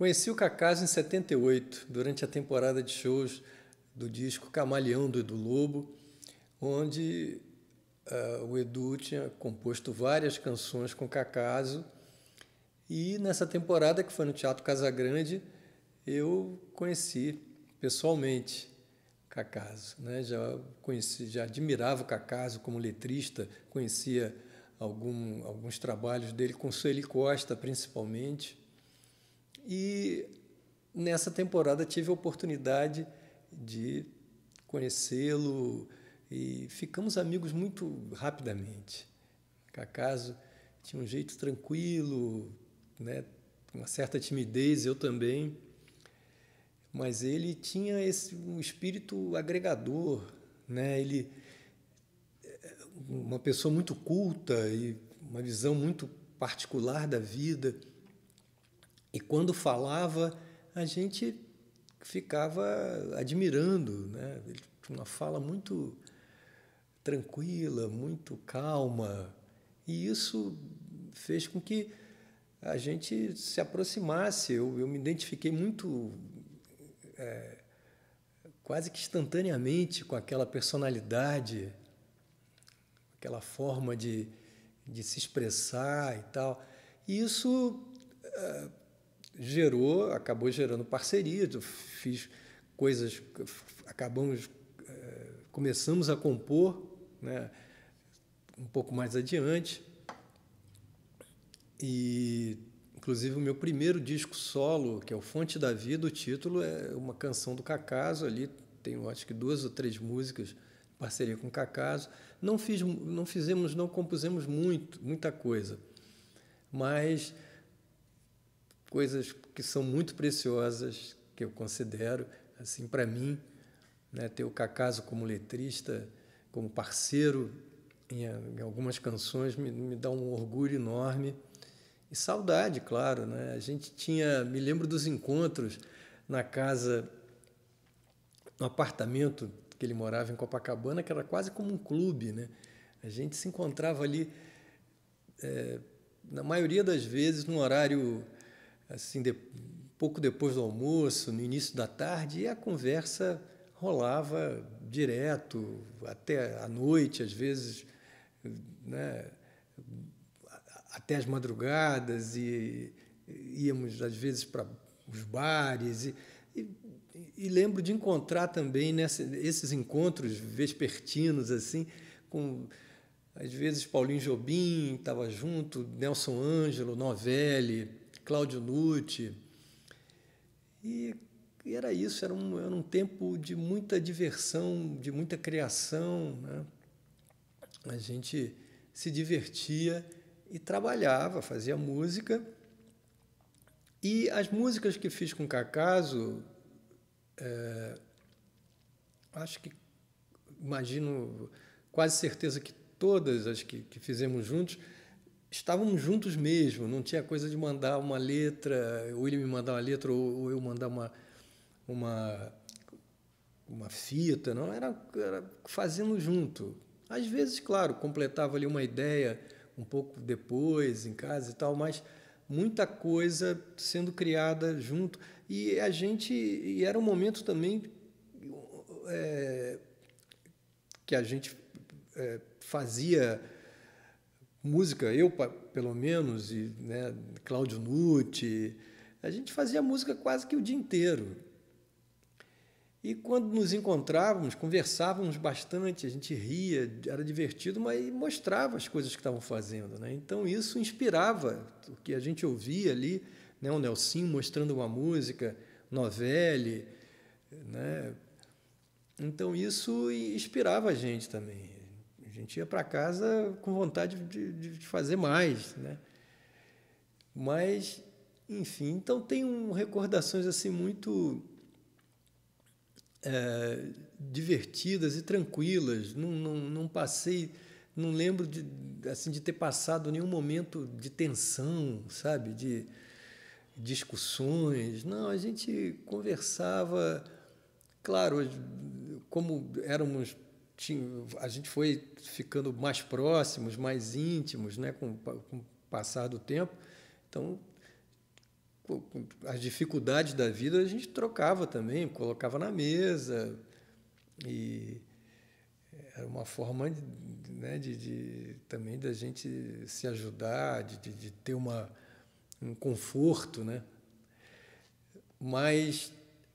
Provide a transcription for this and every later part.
Conheci o Cacaso em 78, durante a temporada de shows do disco Camaleão do Edu Lobo, onde uh, o Edu tinha composto várias canções com Cacaso. E nessa temporada, que foi no Teatro Casagrande, eu conheci pessoalmente Cacaso. Né? Já conheci, já admirava o Cacaso como letrista, conhecia algum, alguns trabalhos dele com Sueli Costa, principalmente. E nessa temporada tive a oportunidade de conhecê-lo e ficamos amigos muito rapidamente. Cacaso tinha um jeito tranquilo, né? uma certa timidez, eu também, mas ele tinha esse, um espírito agregador, né? ele eh, uma pessoa muito culta e uma visão muito particular da vida. E quando falava, a gente ficava admirando, né? Ele tinha uma fala muito tranquila, muito calma, e isso fez com que a gente se aproximasse. Eu, eu me identifiquei muito, é, quase que instantaneamente, com aquela personalidade, aquela forma de, de se expressar e tal. E isso é, gerou, acabou gerando parcerias, eu fiz coisas, acabamos, eh, começamos a compor, né, um pouco mais adiante, e inclusive o meu primeiro disco solo, que é o Fonte da Vida, o título é uma canção do Cacaso ali, tem, acho que duas ou três músicas em parceria com o Cacaso. Não fiz não fizemos, não compusemos muito, muita coisa. Mas coisas que são muito preciosas, que eu considero, assim, para mim, né, ter o Cacaso como letrista, como parceiro em, algumas canções, me, me, dá um orgulho enorme. E saudade, claro. Né? A gente tinha, me lembro dos encontros na casa, no apartamento que ele morava em Copacabana, que era quase como um clube. Né? A gente se encontrava ali, é, na maioria das vezes, no horário assim, de, pouco depois do almoço, no início da tarde, e a conversa rolava direto, até à noite, às vezes, né, até as madrugadas, e íamos, às vezes, para os bares. E, e, e, lembro de encontrar também nessa, esses encontros vespertinos, assim, com às vezes Paulinho Jobim estava junto, Nelson Ângelo, Novelli, Cláudio Nutti. E, era isso, era um, era um tempo de muita diversão, de muita criação. Né? A gente se divertia e trabalhava, fazia música. E as músicas que fiz com Cacaso, é, acho que, imagino, quase certeza que todas as que, que fizemos juntos, estávamos juntos mesmo, não tinha coisa de mandar uma letra, ou ele me mandar uma letra, ou, eu mandar uma, uma, uma fita, não, era, era fazendo junto. Às vezes, claro, completava ali uma ideia um pouco depois, em casa e tal, mas muita coisa sendo criada junto. E a gente, e era um momento também é, que a gente é, fazia música, eu pelo menos, e né, Cláudio Nutti, a gente fazia música quase que o dia inteiro. E quando nos encontrávamos, conversávamos bastante, a gente ria, era divertido, mas mostrava as coisas que estavam fazendo. Né? Então isso inspirava o que a gente ouvia ali, né? o Nelson mostrando uma música, Novelli Né? Então isso inspirava a gente também. A gente ia para casa com vontade de, de, fazer mais, né? Mas, enfim, então tem um, recordações assim muito é, divertidas e tranquilas. Não, não, não, passei, não lembro de, assim de ter passado nenhum momento de tensão, sabe? De discussões. Não, a gente conversava. Claro, como éramos tinha, a gente foi ficando mais próximos, mais íntimos, né, com, com o passar do tempo. Então, as dificuldades da vida a gente trocava também, colocava na mesa. E era uma forma né, de, de, também da gente se ajudar, de, de ter uma, um conforto. Né? Mas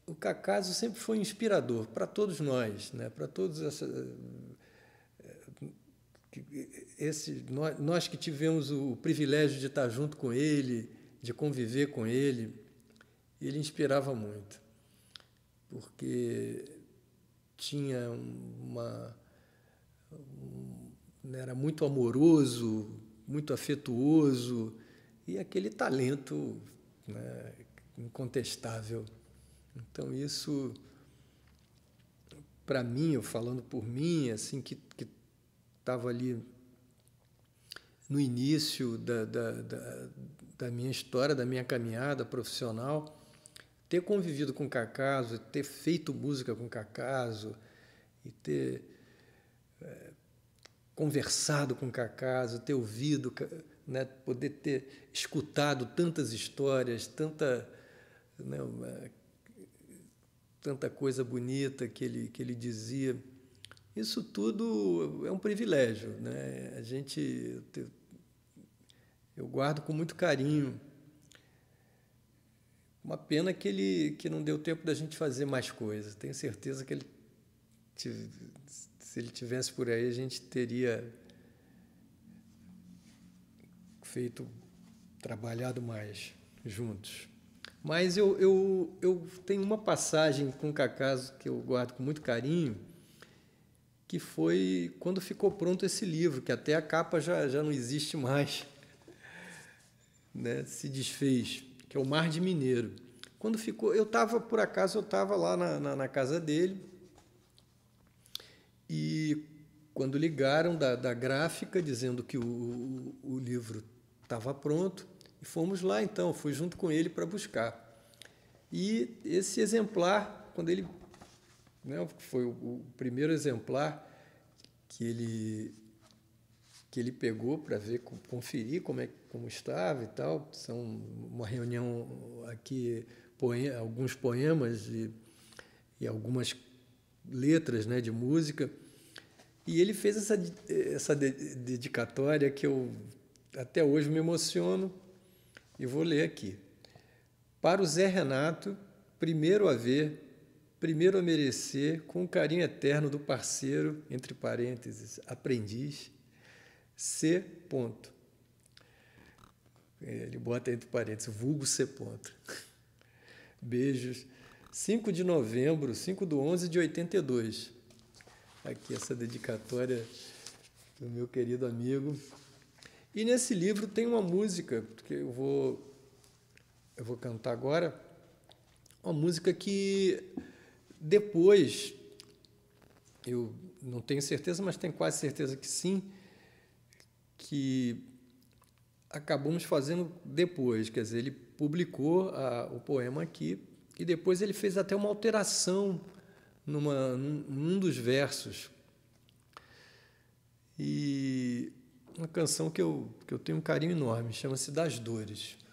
o Cacaso sempre foi inspirador para todos nós, né? para todos essa, eh, eh, esse, nós, que tivemos o privilégio de estar junto com ele, de conviver com ele, ele inspirava muito, porque tinha uma. Um, né, era muito amoroso, muito afetuoso e aquele talento né, incontestável então isso, para mim, eu falando por mim, assim que estava ali no início da, da, da, da, minha história, da minha caminhada profissional, ter convivido com Cacaso, ter feito música com Cacaso e ter é, conversado com Cacaso, ter ouvido, né, poder ter escutado tantas histórias, tanta né, tanta coisa bonita que ele, que ele dizia. Isso tudo é um privilégio, né? A gente eu guardo com muito carinho. Uma pena que ele que não deu tempo da gente fazer mais coisas. Tenho certeza que ele se ele tivesse por aí a gente teria feito trabalhado mais juntos. Mas eu, eu, eu tenho uma passagem com o Cacaso que eu guardo com muito carinho, que foi quando ficou pronto esse livro, que até a capa já, já não existe mais, né? se desfez, que é o Mar de Mineiro. Quando ficou, eu estava, por acaso, eu estava lá na, na, na casa dele, e quando ligaram da, da gráfica dizendo que o, o, o livro estava pronto, e fomos lá então, fui junto com ele para buscar. E esse exemplar, quando ele né, foi o, o primeiro exemplar que ele que ele pegou para ver, conferir como é como estava e tal. São uma reunião aqui poema, alguns poemas e, e, algumas letras, né, de música. E ele fez essa essa dedicatória que eu até hoje me emociono e vou ler aqui. Para o Zé Renato, primeiro a ver, primeiro a merecer, com o carinho eterno do parceiro, entre parênteses, aprendiz, C. Ponto. É, ele bota entre parênteses, vulgo C. Ponto. Beijos. 5 de novembro, 5 do 11 de 82. Aqui essa dedicatória do meu querido amigo e nesse livro tem uma música que eu vou eu vou cantar agora, uma música que depois eu não tenho certeza, mas tenho quase certeza que sim, que acabamos fazendo depois, quer dizer, ele publicou a, o poema aqui e depois ele fez até uma alteração numa, num, num dos versos. E uma canção que eu, que eu tenho um carinho enorme, chama-se Das Dores.